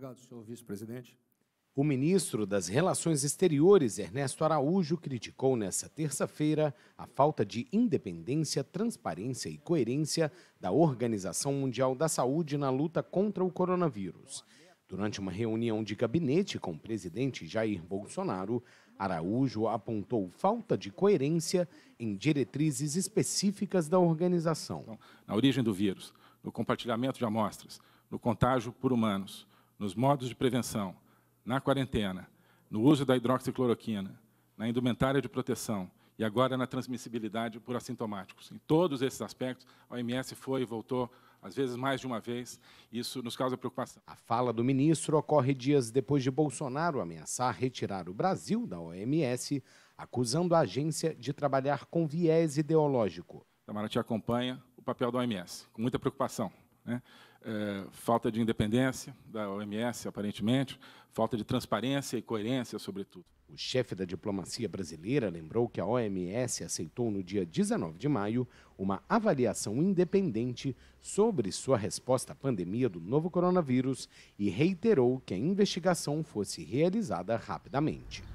Obrigado, senhor vice-presidente. O ministro das Relações Exteriores, Ernesto Araújo, criticou nesta terça-feira a falta de independência, transparência e coerência da Organização Mundial da Saúde na luta contra o coronavírus. Durante uma reunião de gabinete com o presidente Jair Bolsonaro, Araújo apontou falta de coerência em diretrizes específicas da organização. Então, na origem do vírus, no compartilhamento de amostras, no contágio por humanos, nos modos de prevenção, na quarentena, no uso da hidroxicloroquina, na indumentária de proteção e agora na transmissibilidade por assintomáticos. Em todos esses aspectos, a OMS foi e voltou, às vezes mais de uma vez, isso nos causa preocupação. A fala do ministro ocorre dias depois de Bolsonaro ameaçar retirar o Brasil da OMS, acusando a agência de trabalhar com viés ideológico. Tamara te acompanha o papel da OMS, com muita preocupação. Né? É, falta de independência da OMS, aparentemente, falta de transparência e coerência, sobretudo. O chefe da diplomacia brasileira lembrou que a OMS aceitou no dia 19 de maio uma avaliação independente sobre sua resposta à pandemia do novo coronavírus e reiterou que a investigação fosse realizada rapidamente.